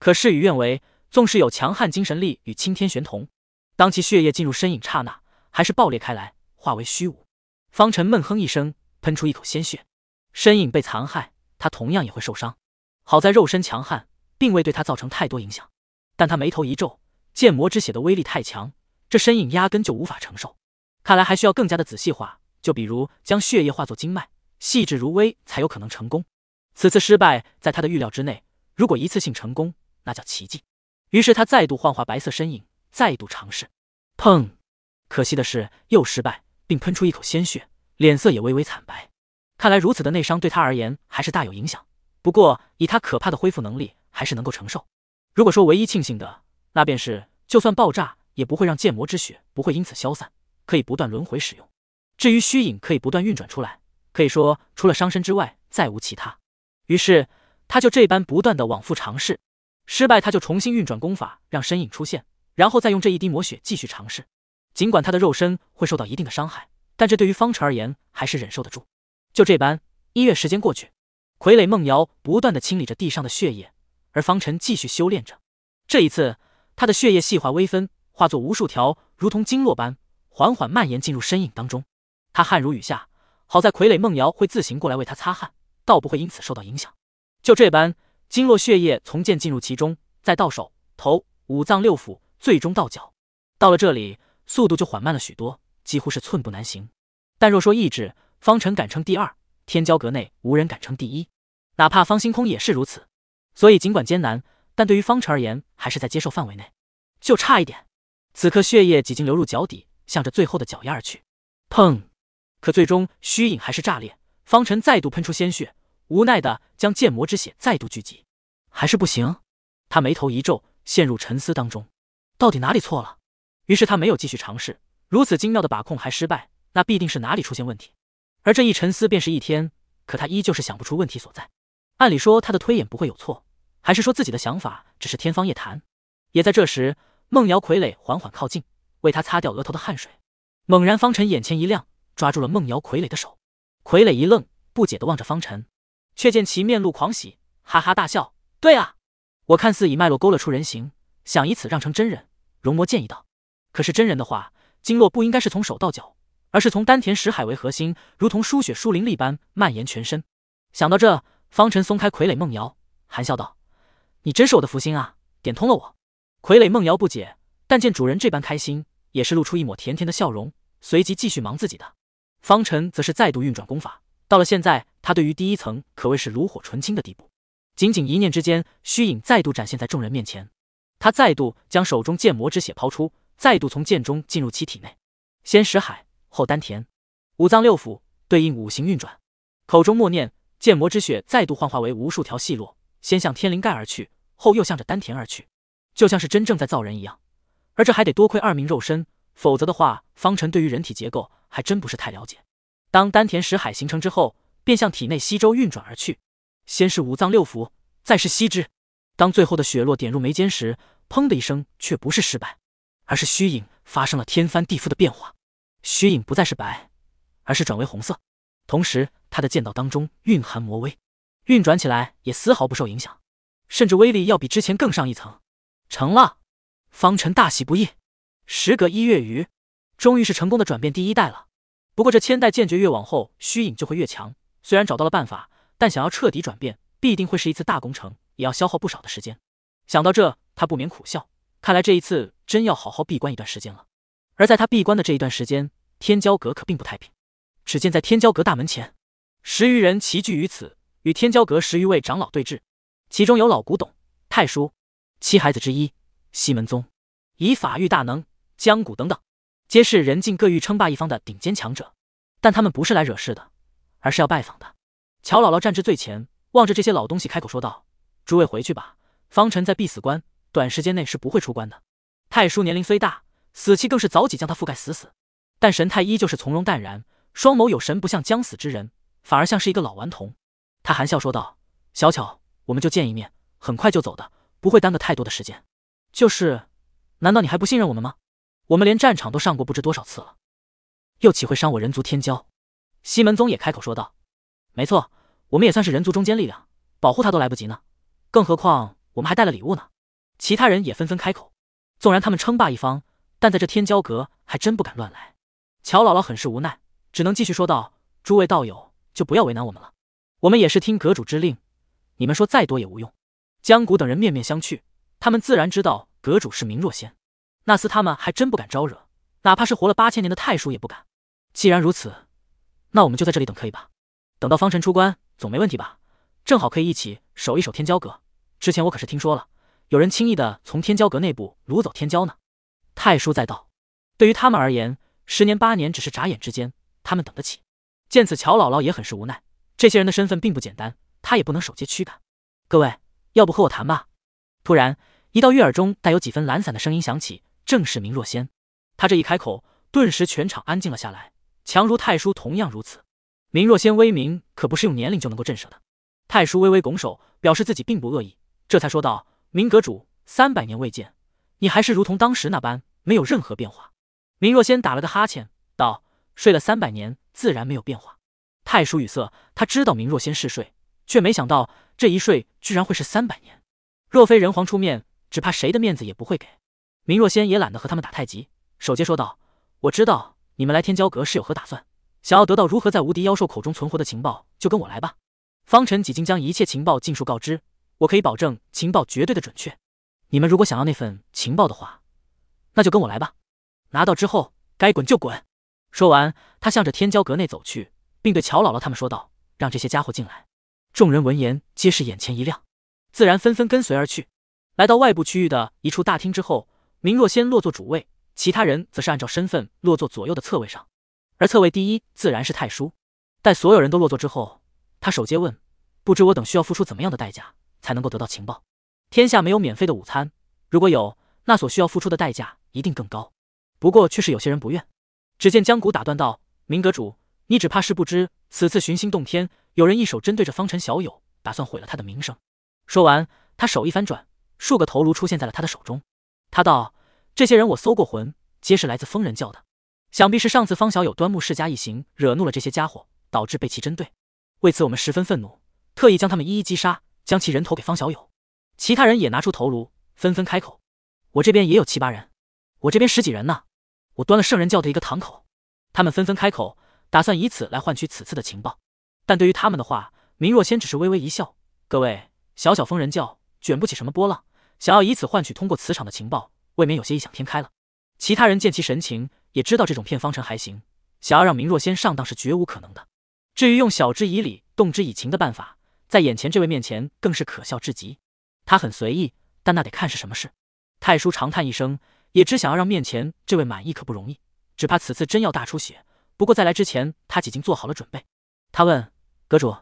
可事与愿违，纵是有强悍精神力与青天玄同，当其血液进入身影刹那，还是爆裂开来，化为虚无。方辰闷哼一声，喷出一口鲜血，身影被残害，他同样也会受伤。好在肉身强悍，并未对他造成太多影响。但他眉头一皱，剑魔之血的威力太强，这身影压根就无法承受。看来还需要更加的仔细化，就比如将血液化作经脉，细致如微，才有可能成功。此次失败在他的预料之内，如果一次性成功。那叫奇迹。于是他再度幻化白色身影，再度尝试。砰！可惜的是又失败，并喷出一口鲜血，脸色也微微惨白。看来如此的内伤对他而言还是大有影响。不过以他可怕的恢复能力，还是能够承受。如果说唯一庆幸的，那便是就算爆炸也不会让剑魔之血不会因此消散，可以不断轮回使用。至于虚影可以不断运转出来，可以说除了伤身之外再无其他。于是他就这般不断的往复尝试。失败，他就重新运转功法，让身影出现，然后再用这一滴魔血继续尝试。尽管他的肉身会受到一定的伤害，但这对于方辰而言还是忍受得住。就这般，一月时间过去，傀儡梦瑶不断的清理着地上的血液，而方辰继续修炼着。这一次，他的血液细化微分，化作无数条如同经络般，缓缓蔓延进入身影当中。他汗如雨下，好在傀儡梦瑶会自行过来为他擦汗，倒不会因此受到影响。就这般。经络血液从剑进入其中，再到手、头、五脏六腑，最终到脚。到了这里，速度就缓慢了许多，几乎是寸步难行。但若说意志，方辰敢称第二，天骄阁内无人敢称第一，哪怕方星空也是如此。所以尽管艰难，但对于方辰而言，还是在接受范围内。就差一点，此刻血液已经流入脚底，向着最后的脚丫而去。砰！可最终虚影还是炸裂，方辰再度喷出鲜血。无奈的将剑魔之血再度聚集，还是不行。他眉头一皱，陷入沉思当中，到底哪里错了？于是他没有继续尝试，如此精妙的把控还失败，那必定是哪里出现问题。而这一沉思便是一天，可他依旧是想不出问题所在。按理说他的推演不会有错，还是说自己的想法只是天方夜谭？也在这时，梦瑶傀儡缓缓靠近，为他擦掉额头的汗水。猛然，方辰眼前一亮，抓住了梦瑶傀儡的手。傀儡一愣，不解的望着方辰。却见其面露狂喜，哈哈大笑。对啊，我看似以脉络勾勒出人形，想以此让成真人。容魔建议道：“可是真人的话，经络不应该是从手到脚，而是从丹田石海为核心，如同输血输灵力般蔓延全身。”想到这，方辰松开傀儡梦瑶，含笑道：“你真是我的福星啊，点通了我。”傀儡梦瑶不解，但见主人这般开心，也是露出一抹甜甜的笑容，随即继续忙自己的。方辰则是再度运转功法，到了现在。他对于第一层可谓是炉火纯青的地步，仅仅一念之间，虚影再度展现在众人面前。他再度将手中剑魔之血抛出，再度从剑中进入其体内，先识海，后丹田，五脏六腑对应五行运转，口中默念，剑魔之血再度幻化为无数条细络，先向天灵盖而去，后又向着丹田而去，就像是真正在造人一样。而这还得多亏二命肉身，否则的话，方辰对于人体结构还真不是太了解。当丹田识海形成之后。便向体内吸收运转而去，先是五脏六腑，再是吸肢。当最后的血落点入眉间时，砰的一声，却不是失败，而是虚影发生了天翻地覆的变化。虚影不再是白，而是转为红色。同时，他的剑道当中蕴含魔威，运转起来也丝毫不受影响，甚至威力要比之前更上一层。成了，方辰大喜不已。时隔一月余，终于是成功的转变第一代了。不过，这千代剑诀越往后，虚影就会越强。虽然找到了办法，但想要彻底转变，必定会是一次大工程，也要消耗不少的时间。想到这，他不免苦笑，看来这一次真要好好闭关一段时间了。而在他闭关的这一段时间，天骄阁可并不太平。只见在天骄阁大门前，十余人齐聚于此，与天骄阁十余位长老对峙。其中有老古董、太叔、七孩子之一、西门宗、以法御大能、江谷等等，皆是人尽各域称霸一方的顶尖强者。但他们不是来惹事的。而是要拜访的。乔姥姥站至最前，望着这些老东西，开口说道：“诸位回去吧，方辰在必死关，短时间内是不会出关的。太叔年龄虽大，死气更是早己将他覆盖死死，但神态依旧是从容淡然，双眸有神，不像将死之人，反而像是一个老顽童。他含笑说道：‘小巧，我们就见一面，很快就走的，不会耽搁太多的时间。’就是，难道你还不信任我们吗？我们连战场都上过不知多少次了，又岂会伤我人族天骄？”西门宗也开口说道：“没错，我们也算是人族中坚力量，保护他都来不及呢，更何况我们还带了礼物呢。”其他人也纷纷开口。纵然他们称霸一方，但在这天骄阁还真不敢乱来。乔姥姥很是无奈，只能继续说道：“诸位道友，就不要为难我们了。我们也是听阁主之令，你们说再多也无用。”江谷等人面面相觑，他们自然知道阁主是明若仙，那厮他们还真不敢招惹，哪怕是活了八千年的太叔也不敢。既然如此。那我们就在这里等，可以吧？等到方辰出关，总没问题吧？正好可以一起守一守天骄阁。之前我可是听说了，有人轻易的从天骄阁内部掳走天骄呢。太叔在道，对于他们而言，十年八年只是眨眼之间，他们等得起。见此，乔姥姥也很是无奈。这些人的身份并不简单，她也不能守街驱赶。各位，要不和我谈吧？突然，一道悦耳中带有几分懒散的声音响起，正是明若仙。他这一开口，顿时全场安静了下来。强如太叔，同样如此。明若仙威名可不是用年龄就能够震慑的。太叔微微拱手，表示自己并不恶意，这才说道：“明阁主，三百年未见，你还是如同当时那般，没有任何变化。”明若仙打了个哈欠，道：“睡了三百年，自然没有变化。”太叔语塞，他知道明若仙嗜睡，却没想到这一睡居然会是三百年。若非人皇出面，只怕谁的面子也不会给。明若仙也懒得和他们打太极，直接说道：“我知道。”你们来天骄阁是有何打算？想要得到如何在无敌妖兽口中存活的情报，就跟我来吧。方辰已经将一切情报尽数告知，我可以保证情报绝对的准确。你们如果想要那份情报的话，那就跟我来吧。拿到之后该滚就滚。说完，他向着天骄阁内走去，并对乔姥姥他们说道：“让这些家伙进来。”众人闻言皆是眼前一亮，自然纷纷跟随而去。来到外部区域的一处大厅之后，明若仙落座主位。其他人则是按照身份落座左右的侧位上，而侧位第一自然是太叔。待所有人都落座之后，他首接问：“不知我等需要付出怎么样的代价才能够得到情报？天下没有免费的午餐，如果有，那所需要付出的代价一定更高。不过却是有些人不愿。”只见江谷打断道：“明阁主，你只怕是不知，此次寻星洞天有人一手针对着方辰小友，打算毁了他的名声。”说完，他手一翻转，数个头颅出现在了他的手中。他道。这些人我搜过魂，皆是来自疯人教的，想必是上次方小友端木世家一行惹怒了这些家伙，导致被其针对。为此我们十分愤怒，特意将他们一一击杀，将其人头给方小友。其他人也拿出头颅，纷纷开口。我这边也有七八人，我这边十几人呢。我端了圣人教的一个堂口。他们纷纷开口，打算以此来换取此次的情报。但对于他们的话，明若仙只是微微一笑。各位，小小疯人教卷不起什么波浪，想要以此换取通过磁场的情报。未免有些异想天开了。其他人见其神情，也知道这种骗方程还行，想要让明若仙上当是绝无可能的。至于用晓之以理、动之以情的办法，在眼前这位面前更是可笑至极。他很随意，但那得看是什么事。太叔长叹一声，也只想要让面前这位满意可不容易，只怕此次真要大出血。不过在来之前，他已经做好了准备。他问阁主：“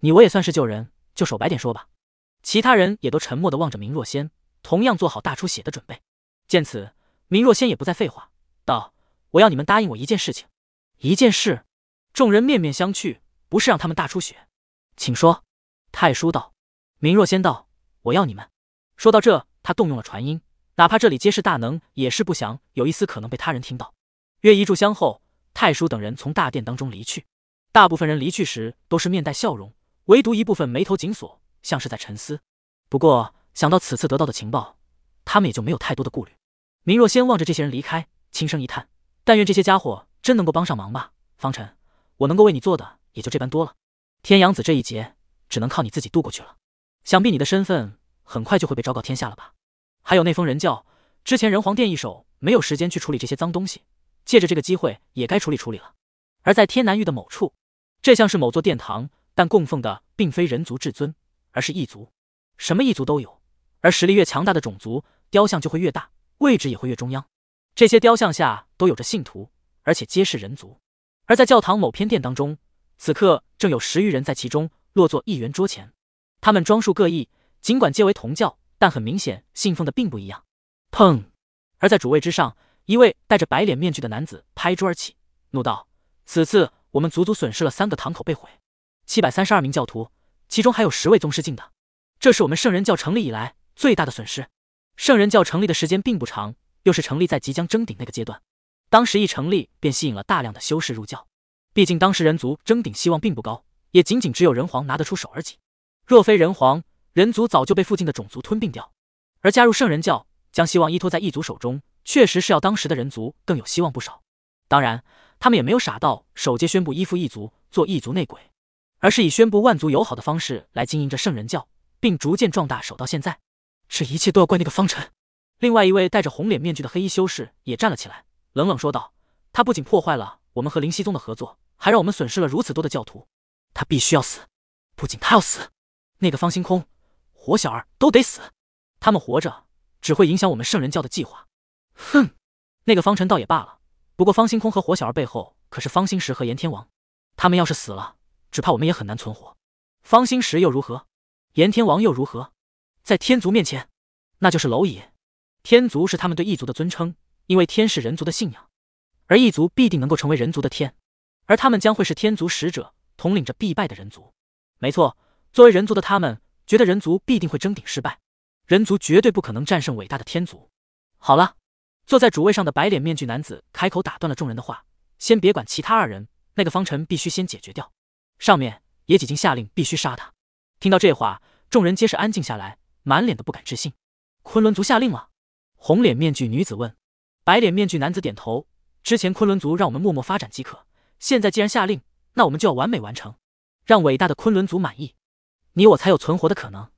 你我也算是救人，就手白点说吧。”其他人也都沉默地望着明若仙，同样做好大出血的准备。见此，明若仙也不再废话，道：“我要你们答应我一件事情。”“一件事？”众人面面相觑，不是让他们大出血？请说。”太叔道。明若仙道：“我要你们。”说到这，他动用了传音，哪怕这里皆是大能，也是不想有一丝可能被他人听到。约一炷香后，太叔等人从大殿当中离去。大部分人离去时都是面带笑容，唯独一部分眉头紧锁，像是在沉思。不过想到此次得到的情报，他们也就没有太多的顾虑。明若仙望着这些人离开，轻声一叹：“但愿这些家伙真能够帮上忙吧。”方辰，我能够为你做的也就这般多了。天阳子这一劫，只能靠你自己度过去了。想必你的身份很快就会被昭告天下了吧？还有那封人教，之前人皇殿一手没有时间去处理这些脏东西，借着这个机会也该处理处理了。而在天南域的某处，这像是某座殿堂，但供奉的并非人族至尊，而是异族，什么异族都有，而实力越强大的种族。雕像就会越大，位置也会越中央。这些雕像下都有着信徒，而且皆是人族。而在教堂某偏殿当中，此刻正有十余人在其中落座一圆桌前。他们装束各异，尽管皆为同教，但很明显信奉的并不一样。砰！而在主位之上，一位戴着白脸面具的男子拍桌而起，怒道：“此次我们足足损失了三个堂口被毁，七百三十二名教徒，其中还有十位宗师境的，这是我们圣人教成立以来最大的损失。”圣人教成立的时间并不长，又是成立在即将争顶那个阶段，当时一成立便吸引了大量的修士入教。毕竟当时人族争顶希望并不高，也仅仅只有人皇拿得出手而已。若非人皇，人族早就被附近的种族吞并掉。而加入圣人教，将希望依托在异族手中，确实是要当时的人族更有希望不少。当然，他们也没有傻到首接宣布依附异族做异族内鬼，而是以宣布万族友好的方式来经营着圣人教，并逐渐壮大，守到现在。这一切都要怪那个方辰。另外一位戴着红脸面具的黑衣修士也站了起来，冷冷说道：“他不仅破坏了我们和灵溪宗的合作，还让我们损失了如此多的教徒。他必须要死。不仅他要死，那个方星空、火小儿都得死。他们活着，只会影响我们圣人教的计划。”哼，那个方辰倒也罢了，不过方星空和火小儿背后可是方星石和炎天王。他们要是死了，只怕我们也很难存活。方星石又如何？炎天王又如何？在天族面前，那就是蝼蚁。天族是他们对异族的尊称，因为天是人族的信仰，而异族必定能够成为人族的天，而他们将会是天族使者，统领着必败的人族。没错，作为人族的他们，觉得人族必定会争顶失败，人族绝对不可能战胜伟大的天族。好了，坐在主位上的白脸面具男子开口打断了众人的话：“先别管其他二人，那个方辰必须先解决掉。上面也已经下令必须杀他。”听到这话，众人皆是安静下来。满脸的不敢置信，昆仑族下令了。红脸面具女子问，白脸面具男子点头。之前昆仑族让我们默默发展即可，现在既然下令，那我们就要完美完成，让伟大的昆仑族满意，你我才有存活的可能。